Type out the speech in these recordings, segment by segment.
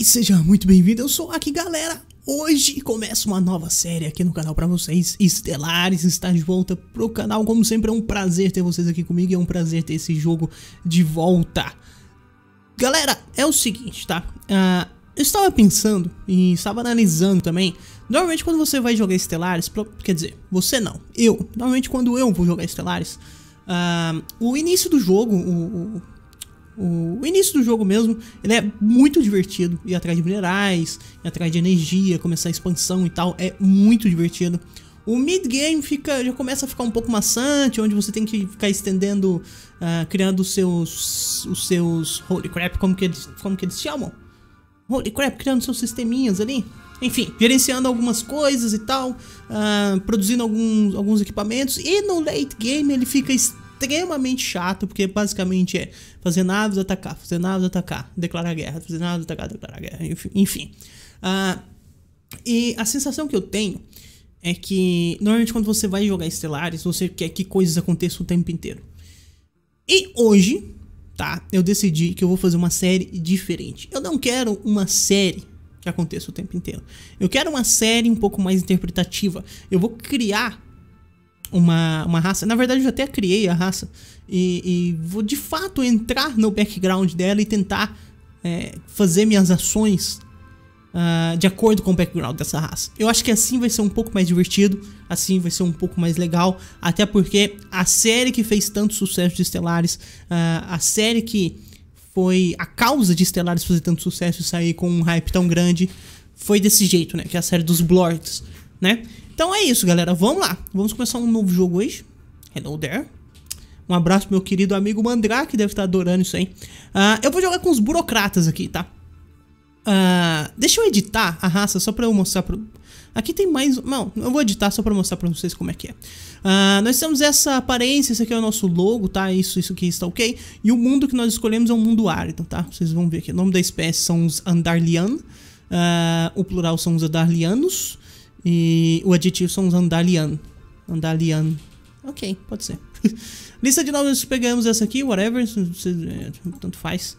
aí, seja muito bem-vindo, eu sou aqui galera Hoje começa uma nova série aqui no canal pra vocês, Estelares está de volta pro canal Como sempre é um prazer ter vocês aqui comigo e é um prazer ter esse jogo de volta Galera, é o seguinte, tá? Uh, eu estava pensando e estava analisando também Normalmente quando você vai jogar Estelares, quer dizer, você não, eu Normalmente quando eu vou jogar Estelares, uh, o início do jogo, o, o o início do jogo mesmo, ele é muito divertido. Ir atrás de minerais, ir atrás de energia, começar a expansão e tal, é muito divertido. O mid-game fica, já começa a ficar um pouco maçante, onde você tem que ficar estendendo, uh, criando os seus, os seus, holy crap, como que eles, como que eles chamam? Holy crap, criando seus sisteminhas ali. Enfim, gerenciando algumas coisas e tal, uh, produzindo alguns, alguns equipamentos. E no late game ele fica extremamente chato, porque basicamente é fazer naves atacar, fazer naves atacar, declarar guerra, fazer naves atacar, declarar guerra, enfim. Uh, e a sensação que eu tenho é que normalmente quando você vai jogar Estelares, você quer que coisas aconteçam o tempo inteiro. E hoje, tá? Eu decidi que eu vou fazer uma série diferente. Eu não quero uma série que aconteça o tempo inteiro. Eu quero uma série um pouco mais interpretativa. Eu vou criar uma, uma raça. Na verdade, eu já até criei a raça. E, e vou de fato entrar no background dela e tentar é, fazer minhas ações uh, de acordo com o background dessa raça. Eu acho que assim vai ser um pouco mais divertido, assim vai ser um pouco mais legal. Até porque a série que fez tanto sucesso de Estelares, uh, ah, a série que foi a causa de Estelares fazer tanto sucesso e sair com um hype tão grande, foi desse jeito, né? Que é a série dos Blorts, né? Então é isso, galera. Vamos lá. Vamos começar um novo jogo hoje. Hello there. Um abraço meu querido amigo Mandrake, deve estar adorando isso aí. Uh, eu vou jogar com os burocratas aqui, tá? Uh, deixa eu editar a raça só pra eu mostrar pro... Aqui tem mais... Não, eu vou editar só pra mostrar pra vocês como é que é. Uh, nós temos essa aparência, esse aqui é o nosso logo, tá? Isso, isso aqui está ok. E o mundo que nós escolhemos é um mundo árido, então, tá? Vocês vão ver aqui. O nome da espécie são os Andarlian. Ah, o plural são os Andarlianos. E o adjetivo são os Andalian. Andalian. Ok, pode ser. Lista de nomes, pegamos essa aqui, whatever. É, tanto faz.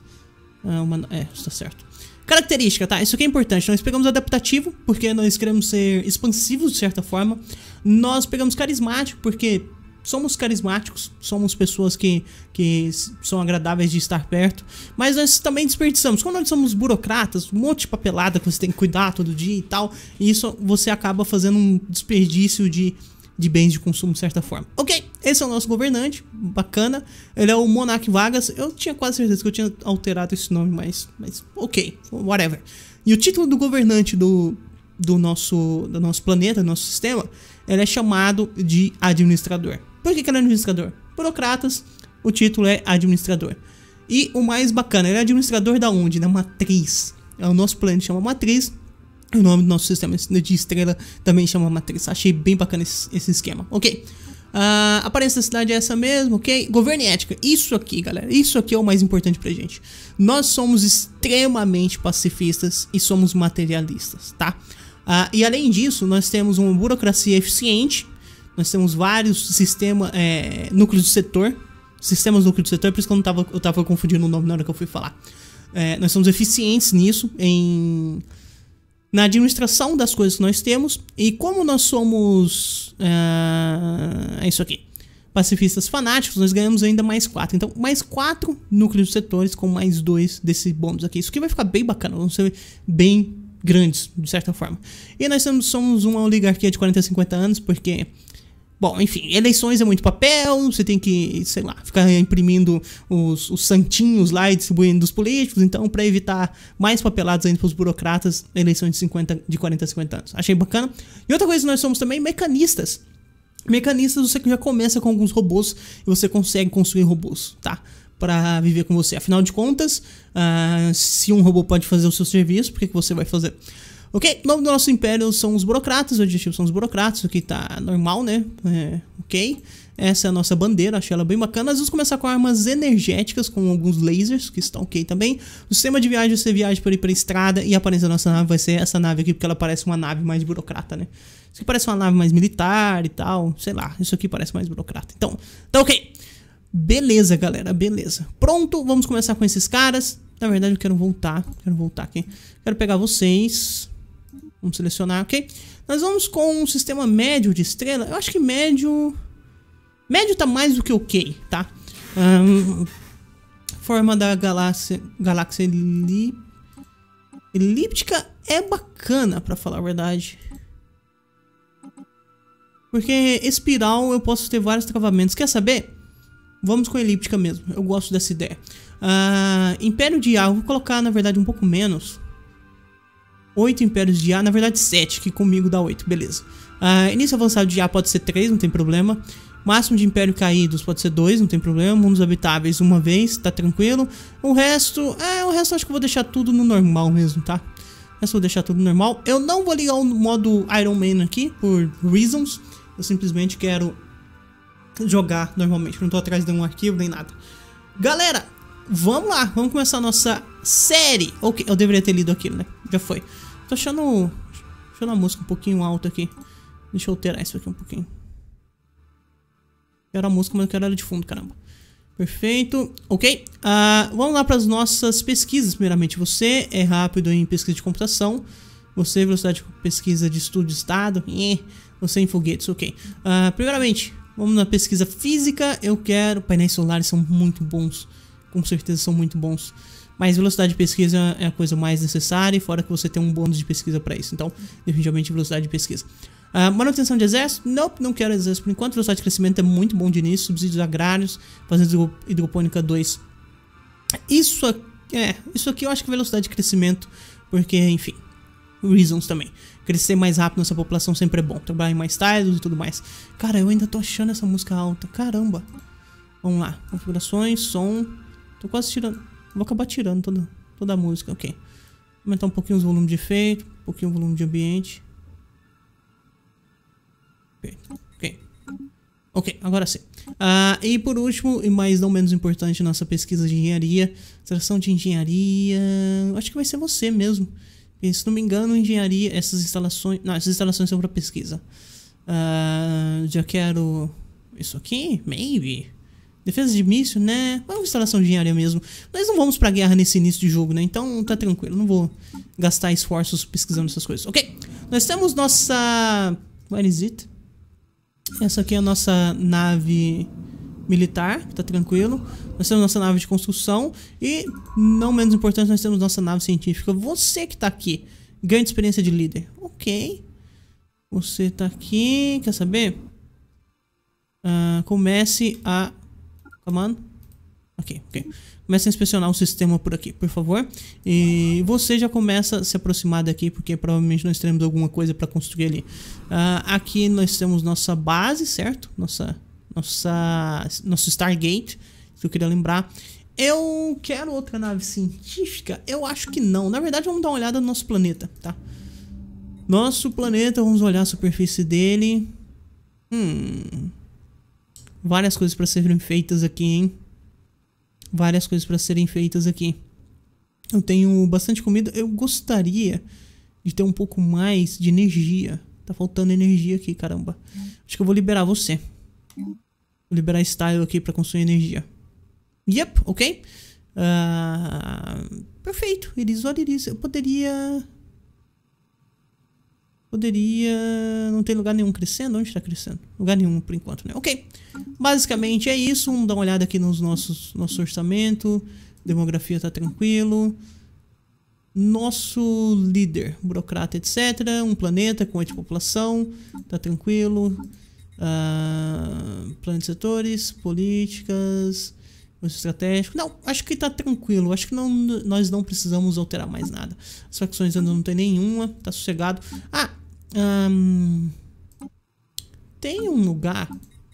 É uma, é, está certo. Característica, tá? Isso aqui é importante. Nós pegamos adaptativo, porque nós queremos ser expansivos de certa forma. Nós pegamos carismático, porque somos carismáticos, somos pessoas que, que são agradáveis de estar perto, mas nós também desperdiçamos. Quando nós somos burocratas, um monte de papelada que você tem que cuidar todo dia e tal, e isso você acaba fazendo um desperdício de, de bens de consumo de certa forma. Ok, esse é o nosso governante, bacana. Ele é o Monark Vargas. Eu tinha quase certeza que eu tinha alterado esse nome, mas, mas ok, whatever. E o título do governante do, do, nosso, do nosso planeta, do nosso sistema, ele é chamado de administrador. Por que, que ele é administrador? Burocratas, o título é administrador. E o mais bacana, ele é administrador da onde? Da matriz. É o nosso planeta chama matriz. O nome do nosso sistema de estrela também chama matriz. Achei bem bacana esse, esse esquema. Ok. Uh, aparência da cidade é essa mesmo, ok? Governo e ética. Isso aqui, galera. Isso aqui é o mais importante pra gente. Nós somos extremamente pacifistas e somos materialistas, tá? Uh, e além disso, nós temos uma burocracia eficiente nós temos vários sistemas, é, núcleos de setor, sistemas núcleos de setor, por isso que eu, não tava, eu tava confundindo o nome na hora que eu fui falar. É, nós somos eficientes nisso, em na administração das coisas que nós temos e como nós somos é, é isso aqui pacifistas fanáticos nós ganhamos ainda mais quatro então mais quatro núcleos de setores com mais dois desse bônus aqui isso aqui vai ficar bem bacana vão ser bem grandes de certa forma e nós somos uma oligarquia de 40 a 50 anos porque Bom, enfim, eleições é muito papel, você tem que, sei lá, ficar imprimindo os, os santinhos lá e distribuindo dos políticos, então para evitar mais papelados ainda pros burocratas, eleições de, 50, de 40 a 50 anos. Achei bacana. E outra coisa, nós somos também mecanistas. Mecanistas, você já começa com alguns robôs e você consegue construir robôs, tá? Para viver com você. Afinal de contas, uh, se um robô pode fazer o seu serviço, por que, que você vai fazer? Ok? O nome do nosso império são os burocratas, o adjetivo são os burocratas, o que tá normal, né? É, ok? Essa é a nossa bandeira, achei ela bem bacana. Nós vamos começar com armas energéticas, com alguns lasers, que estão ok também. O sistema de viagem, você viaja por ir pra estrada e a aparência da nossa nave vai ser essa nave aqui, porque ela parece uma nave mais burocrata, né? Isso aqui parece uma nave mais militar e tal, sei lá, isso aqui parece mais burocrata. Então, tá ok. Beleza, galera, beleza. Pronto, vamos começar com esses caras. Na verdade, eu quero voltar, quero voltar aqui. Quero pegar vocês. Vamos selecionar, ok? Nós vamos com um sistema médio de estrela. Eu acho que médio... Médio tá mais do que ok, tá? Um, forma da galáxia, galáxia elíptica é bacana, para falar a verdade. Porque espiral eu posso ter vários travamentos. Quer saber? Vamos com elíptica mesmo. Eu gosto dessa ideia. Uh, Império de Água, vou colocar na verdade um pouco menos. 8 impérios de A, na verdade 7, que comigo dá 8, beleza. Uh, início avançado de A pode ser 3, não tem problema. Máximo de império caídos pode ser 2, não tem problema. Mundos habitáveis uma vez, tá tranquilo. O resto, é, o resto acho que eu vou deixar tudo no normal mesmo, tá? É só deixar tudo normal. Eu não vou ligar o modo Iron Man aqui, por reasons. Eu simplesmente quero jogar normalmente, não tô atrás de um arquivo nem nada. Galera, vamos lá, vamos começar a nossa série. Ok, eu deveria ter lido aquilo, né? Já foi. Tô achando, achando a música um pouquinho alta aqui. Deixa eu alterar isso aqui um pouquinho. Quero a música, mas eu quero ela de fundo, caramba. Perfeito. Ok. Uh, vamos lá para as nossas pesquisas, primeiramente. Você é rápido em pesquisa de computação. Você é velocidade de pesquisa de estudo de estado. Você é em foguetes, ok. Uh, primeiramente, vamos na pesquisa física. Eu quero... Painéis solares são muito bons. Com certeza são muito bons. Mas velocidade de pesquisa é a coisa mais necessária, e fora que você tem um bônus de pesquisa para isso. Então, definitivamente velocidade de pesquisa. Uh, manutenção de exército? não nope, não quero exército por enquanto. Velocidade de crescimento é muito bom de início. Subsídios agrários, fazenda hidropônica 2. Isso aqui, é, isso aqui eu acho que é velocidade de crescimento, porque, enfim, reasons também. Crescer mais rápido nessa população sempre é bom. Trabalhar em mais tiles e tudo mais. Cara, eu ainda tô achando essa música alta. Caramba. Vamos lá. Configurações, som. Tô quase tirando. Vou acabar tirando toda, toda a música, ok. Aumentar um pouquinho os volumes de efeito, um pouquinho o volume de ambiente. Ok. Ok, agora sim. Ah, e por último, e mais não menos importante, nossa pesquisa de engenharia. Seleção de engenharia. Acho que vai ser você mesmo. E, se não me engano, engenharia, essas instalações. Não, essas instalações são para pesquisa. Ah, já quero. Isso aqui? Maybe. Defesa de míssil, né? uma instalação de engenharia mesmo. Nós não vamos pra guerra nesse início de jogo, né? Então tá tranquilo, não vou gastar esforços pesquisando essas coisas. Ok, nós temos nossa... Where is it? Essa aqui é a nossa nave militar, tá tranquilo. Nós temos nossa nave de construção e, não menos importante, nós temos nossa nave científica. Você que tá aqui, ganha experiência de líder. Ok. Você tá aqui, quer saber? Uh, comece a Comando. Ok, ok. Começa a inspecionar o sistema por aqui, por favor. E você já começa a se aproximar daqui, porque provavelmente nós teremos alguma coisa para construir ali. Uh, aqui nós temos nossa base, certo? Nossa, nossa, nosso Stargate, Se eu queria lembrar. Eu quero outra nave científica? Eu acho que não. Na verdade, vamos dar uma olhada no nosso planeta, tá? Nosso planeta, vamos olhar a superfície dele. Hum... Várias coisas para serem feitas aqui, hein? Várias coisas para serem feitas aqui. Eu tenho bastante comida. Eu gostaria de ter um pouco mais de energia. Tá faltando energia aqui, caramba. Acho que eu vou liberar você. Vou liberar Style aqui para consumir energia. Yep, ok? Uh, perfeito. eles olha isso Eu poderia poderia não tem lugar nenhum crescendo. Onde está crescendo? Lugar nenhum por enquanto, né? Ok. Basicamente é isso. Vamos dar uma olhada aqui nos nossos nosso orçamento. Demografia está tranquilo. Nosso líder, burocrata, etc. Um planeta com de população. está tranquilo. Uh, ah, plano de setores, políticas, estratégico. Não, acho que tá tranquilo. Acho que não, nós não precisamos alterar mais nada. As facções ainda não tem nenhuma, tá sossegado. Ah, Hum, tem um lugar.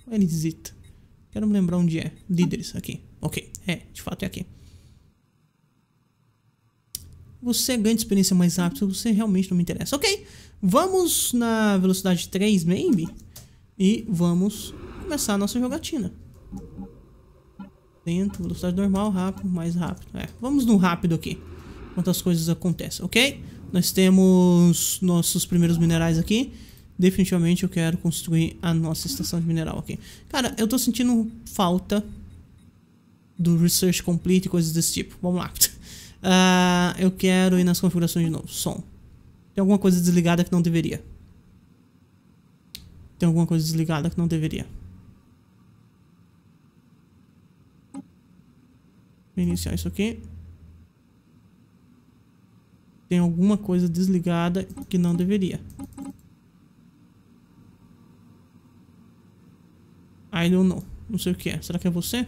Elizita. É Quero me lembrar onde é. Líderes, aqui. Ok, é, de fato é aqui. Você ganha experiência mais rápido, você realmente não me interessa. Ok, vamos na velocidade 3, maybe. E vamos começar a nossa jogatina. Lento, velocidade normal, rápido, mais rápido. É, vamos no rápido aqui. Quantas coisas acontecem, ok? Nós temos nossos primeiros minerais aqui. Definitivamente eu quero construir a nossa estação de mineral aqui. Cara, eu tô sentindo falta do Research Complete e coisas desse tipo. Vamos lá. Uh, eu quero ir nas configurações de novo. Som. Tem alguma coisa desligada que não deveria. Tem alguma coisa desligada que não deveria. Vou iniciar isso aqui tem alguma coisa desligada que não deveria. I don't know. Não sei o que é. Será que é você?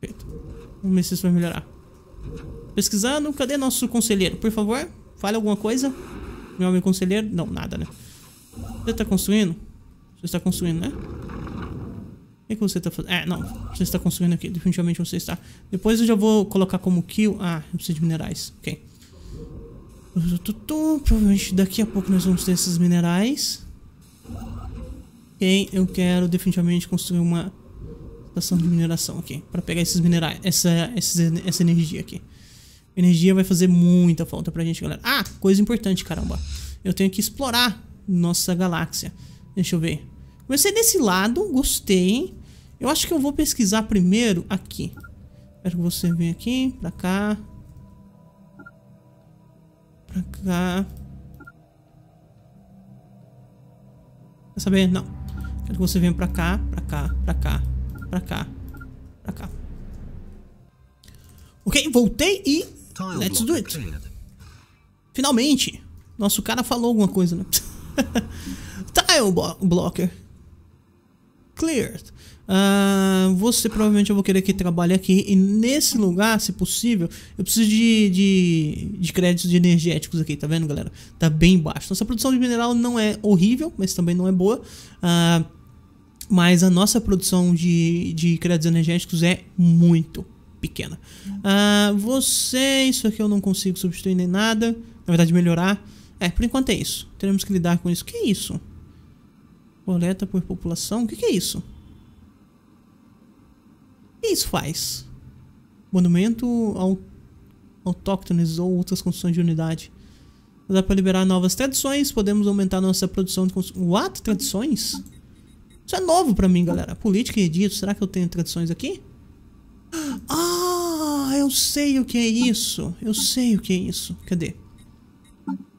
Perfeito. Vamos ver se isso vai melhorar. Pesquisando. Cadê nosso conselheiro? Por favor, fale alguma coisa. Meu amigo conselheiro? Não, nada, né? Você está construindo? Você está construindo, né? que, que você está fazendo? É, não, você está construindo aqui, definitivamente você está. Depois eu já vou colocar como kill. Ah, eu preciso de minerais, ok. Provavelmente daqui a pouco nós vamos ter esses minerais. Ok, eu quero definitivamente construir uma estação de mineração aqui. para pegar esses minerais, essa, essa, essa energia aqui. Energia vai fazer muita falta pra gente, galera. Ah, coisa importante, caramba. Eu tenho que explorar nossa galáxia. Deixa eu ver. Comecei é desse lado, gostei. Eu acho que eu vou pesquisar primeiro aqui. Espero que você venha aqui, pra cá. Pra cá. Quer saber? Não. Quero que você venha pra cá, pra cá, pra cá, pra cá, pra cá. Ok, voltei e... Let's do it. Finalmente. Nosso cara falou alguma coisa, né? Tile Blocker cleared. Uh, ah, você provavelmente eu vou querer que trabalhe aqui e nesse lugar, se possível, eu preciso de, de, de créditos de energéticos aqui, tá vendo galera? Tá bem baixo. Nossa produção de mineral não é horrível, mas também não é boa. Uh, mas a nossa produção de, de créditos energéticos é muito pequena. Uh, você, isso aqui eu não consigo substituir nem nada. Na verdade, melhorar. É, por enquanto é isso. Teremos que lidar com isso. Que isso? Coleta por população? O que, que é isso? O que isso faz? Monumento ao autóctones ou outras construções de unidade. Dá para liberar novas tradições, podemos aumentar nossa produção de construção. What? Tradições? Isso é novo para mim, galera. Política e edito, será que eu tenho tradições aqui? Ah, eu sei o que é isso. Eu sei o que é isso. Cadê?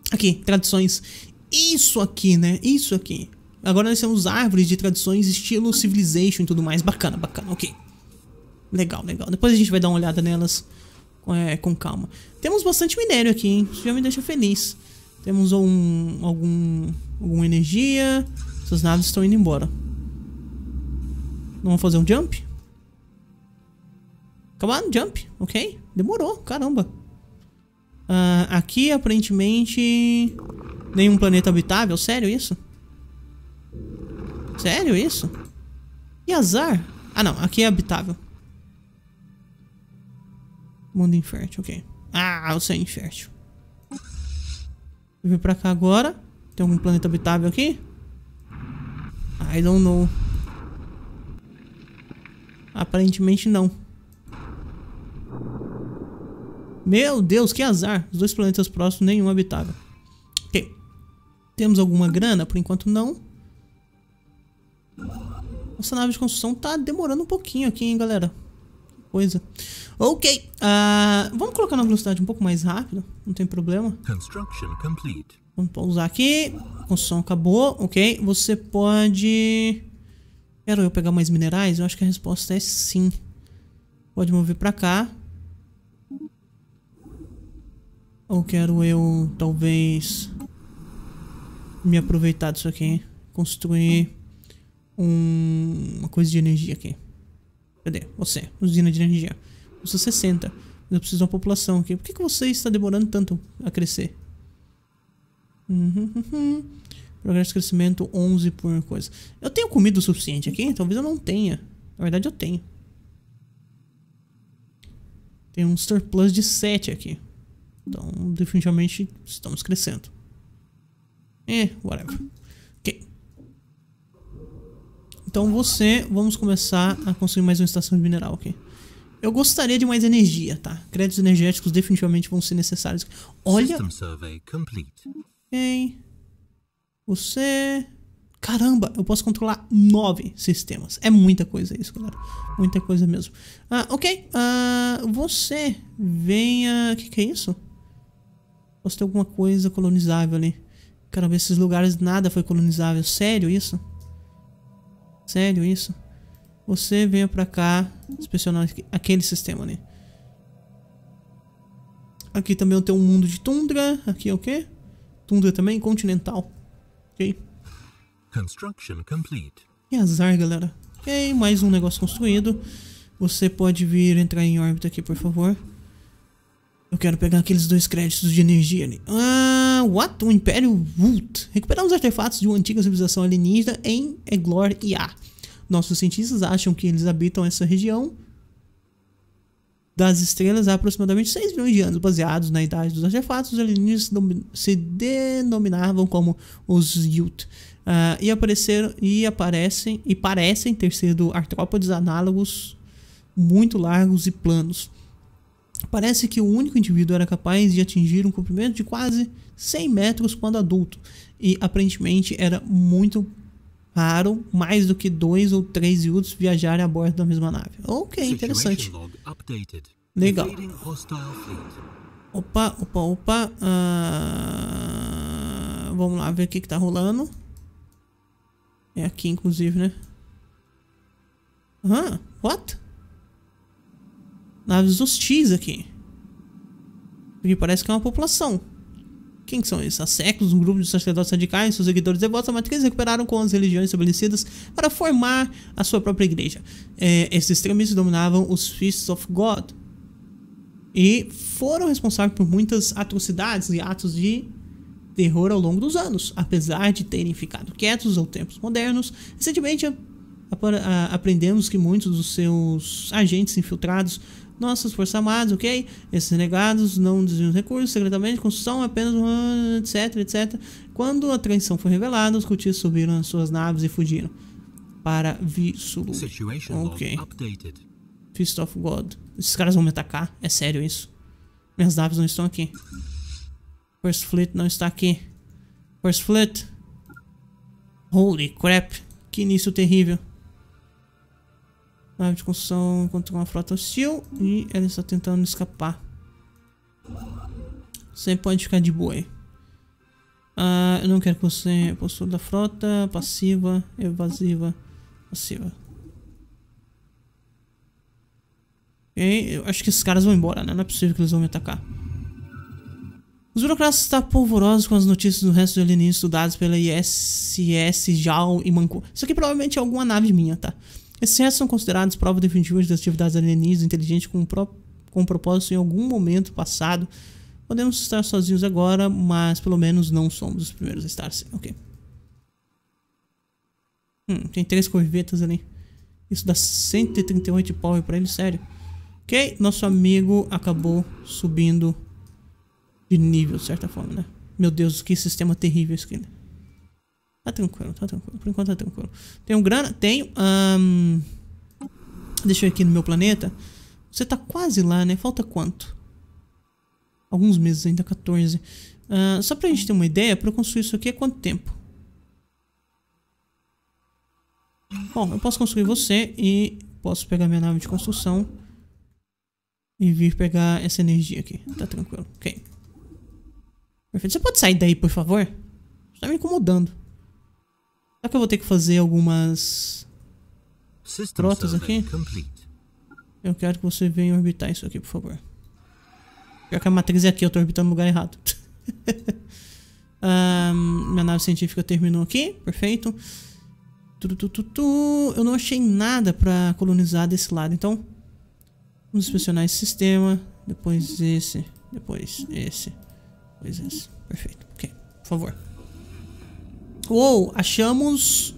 Aqui, tradições. Isso aqui, né? Isso aqui. Agora nós temos árvores de tradições, estilo civilization e tudo mais. Bacana, bacana, ok. Legal, legal. Depois a gente vai dar uma olhada nelas é, com calma. Temos bastante minério aqui, hein? Isso já me deixa feliz. Temos um, algum, alguma energia. Essas naves estão indo embora. Vamos fazer um jump? on, Jump? Ok. Demorou, caramba. Uh, aqui, aparentemente... Nenhum planeta habitável? Sério isso? Sério isso? Que azar. Ah, não. Aqui é habitável. Mundo infértil, ok. Ah, o céu é infértil. Eu vim pra cá agora. Tem algum planeta habitável aqui? I don't know. Aparentemente não. Meu Deus, que azar. Os dois planetas próximos, nenhum habitável. Ok. Temos alguma grana? Por enquanto não. Essa nave de construção tá demorando um pouquinho aqui, hein, galera. Que coisa. Ok. Uh, vamos colocar na velocidade um pouco mais rápida. Não tem problema. Vamos pausar aqui. construção acabou. Ok. Você pode... Quero eu pegar mais minerais? Eu acho que a resposta é sim. Pode mover pra cá. Ou quero eu, talvez... Me aproveitar disso aqui, Construir um, uma coisa de energia aqui. Cadê? Você, usina de energia. Custa 60. Mas eu preciso de uma população aqui. Por que, que você está demorando tanto a crescer? Uhum, uhum. uhum. Progresso de crescimento 11 por coisa. Eu tenho comida o suficiente aqui? Talvez eu não tenha. Na verdade eu tenho. Tem um surplus de 7 aqui. Então definitivamente estamos crescendo. É, whatever. Então você, vamos começar a construir mais uma estação de mineral aqui. Eu gostaria de mais energia, tá? Créditos energéticos definitivamente vão ser necessários. Olha... Ok. Você... Caramba, eu posso controlar nove sistemas. É muita coisa isso, galera. Muita coisa mesmo. Ah, ok. Ah, você venha... O que, que é isso? Posso ter alguma coisa colonizável ali. Caramba, esses lugares nada foi colonizável. Sério isso? Sério isso? Você veio pra cá inspecionar aquele sistema ali. Né? Aqui também tem um mundo de tundra. Aqui é o quê? Tundra também continental. Ok. Construction complete. azar, galera. Ok, mais um negócio construído. Você pode vir entrar em órbita aqui, por favor. Eu quero pegar aqueles dois créditos de energia ali. Ah, what? O Império Vult. Recuperar os artefatos de uma antiga civilização alienígena em Eglor Ia. Nossos cientistas acham que eles habitam essa região das estrelas há aproximadamente 6 milhões de anos, baseados na idade dos artefatos, os alienígenas se denominavam como os Yut. Uh, ah, e apareceram e aparecem e parecem ter sido artrópodes análogos muito largos e planos. Parece que o único indivíduo era capaz de atingir um comprimento de quase 100 metros quando adulto, e aparentemente era muito raro mais do que dois ou três Yudos viajarem a bordo da mesma nave. Ok, interessante. Legal. Opa, opa, opa. Uh... Vamos lá ver o que, que tá rolando. É aqui, inclusive, né? Hã? uh -huh. what? naves hostis aqui. Porque parece que é uma população. Quem que são esses? Há séculos, um grupo de sacerdotes radicais, seus seguidores devotos da matriz recuperaram com as religiões estabelecidas para formar a sua própria igreja. É, esses extremistas dominavam os Feasts of God e foram responsáveis por muitas atrocidades e atos de terror ao longo dos anos, apesar de terem ficado quietos aos tempos modernos. Recentemente, aprendemos que muitos dos seus agentes infiltrados nossas forças armadas, ok? Esses negados não desviam os recursos secretamente, construção apenas, etc, etc. Quando a traição foi revelada, os cultistas subiram nas suas naves e fugiram para Visulu. Ok. Fist of God. Esses caras vão me atacar? É sério isso? Minhas naves não estão aqui. First Fleet não está aqui. First Fleet. Holy crap. Que início terrível nave de construção encontrou uma frota hostil e ela está tentando escapar. Você pode ficar de boa. Ah, eu não quero que você possua da frota passiva, evasiva, passiva. Ok, eu acho que esses caras vão embora, né? Não é possível que eles vão me atacar. Os burocratas estão polvorosos com as notícias do resto de alienígenas estudados pela ISS, JAL e Manco. Isso aqui provavelmente é alguma nave minha, tá? Excessos são considerados prova definitiva das atividades alienígenas inteligentes com, pro, com propósito em algum momento passado. Podemos estar sozinhos agora, mas pelo menos não somos os primeiros a estar sim. Ok. Hum, tem três corvetas ali. Isso dá 138 power pra ele, sério. Ok, nosso amigo acabou subindo de nível, de certa forma, né? Meu Deus, que sistema terrível isso aqui, né? Tá tranquilo, tá tranquilo. Por enquanto tá tranquilo. Tenho grana? Tenho. Um, deixa eu ir aqui no meu planeta. Você tá quase lá, né? Falta quanto? Alguns meses ainda, 14. Uh, só pra gente ter uma ideia, pra eu construir isso aqui é quanto tempo? Bom, eu posso construir você e posso pegar minha nave de construção e vir pegar essa energia aqui. Tá tranquilo, ok. Perfeito. Você pode sair daí, por favor? Você tá me incomodando. Será que eu vou ter que fazer algumas trotas aqui? Eu quero que você venha orbitar isso aqui, por favor. Pior que a matriz é aqui, eu tô orbitando no lugar errado. um, minha nave científica terminou aqui, perfeito. Eu não achei nada pra colonizar desse lado, então... Vamos inspecionar esse sistema, depois esse, depois esse, depois esse. Perfeito, ok, por favor. Glasgow, achamos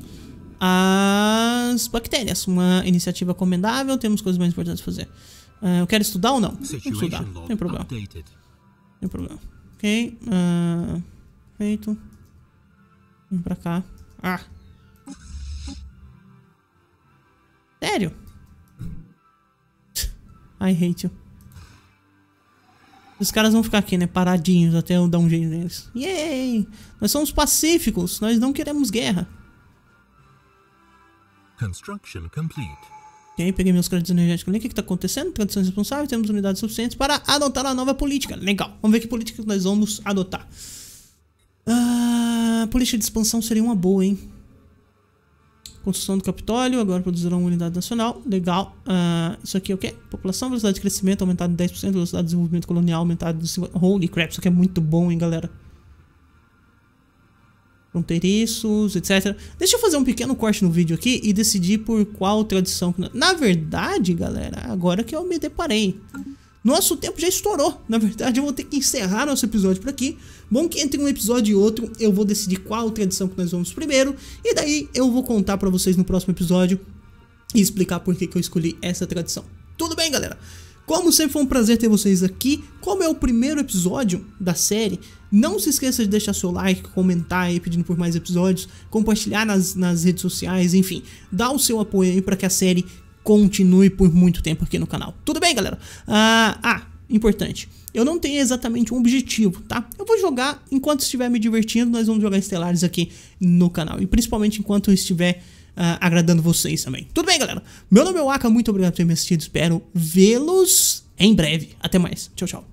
as bactérias. Uma iniciativa comendável, temos coisas mais importantes a fazer. Uh, eu quero estudar ou não? Vamos estudar, não tem problema. Não tem problema. Ok, uh, feito. Vem pra cá. Ah! Sério? I hate you. Os caras vão ficar aqui, né? Paradinhos até eu dar um jeito neles. Yay! Nós somos pacíficos, nós não queremos guerra. Construction complete. Ok, peguei meus créditos energéticos ali. O que, está acontecendo? Tradições responsáveis, temos unidades suficientes para adotar a nova política. Legal. Vamos ver que política nós vamos adotar. Ah, política de expansão seria uma boa, hein? Construção do Capitólio, agora produzirão uma unidade nacional. Legal. Uh, isso aqui é o quê? População, velocidade de crescimento aumentada de 10%, velocidade de desenvolvimento colonial aumentada de 50%. Holy crap, isso aqui é muito bom, hein, galera. Fronteiriços, etc. Deixa eu fazer um pequeno corte no vídeo aqui e decidir por qual tradição... Na verdade, galera, agora que eu me deparei... Uhum. Nosso tempo já estourou. Na verdade, eu vou ter que encerrar nosso episódio por aqui. Bom que entre um episódio e outro, eu vou decidir qual tradição que nós vamos primeiro. E daí eu vou contar para vocês no próximo episódio e explicar por que, que eu escolhi essa tradição. Tudo bem, galera? Como sempre foi um prazer ter vocês aqui. Como é o primeiro episódio da série, não se esqueça de deixar seu like, comentar aí pedindo por mais episódios, compartilhar nas, nas redes sociais, enfim, dá o seu apoio aí para que a série continue por muito tempo aqui no canal. Tudo bem, galera? Ah, ah importante. Eu não tenho exatamente um objetivo, tá? Eu vou jogar enquanto estiver me divertindo, nós vamos jogar Estelares aqui no canal. E principalmente enquanto estiver uh, agradando vocês também. Tudo bem, galera? Meu nome é Waka, muito obrigado por ter me assistido. Espero vê-los em breve. Até mais. Tchau, tchau.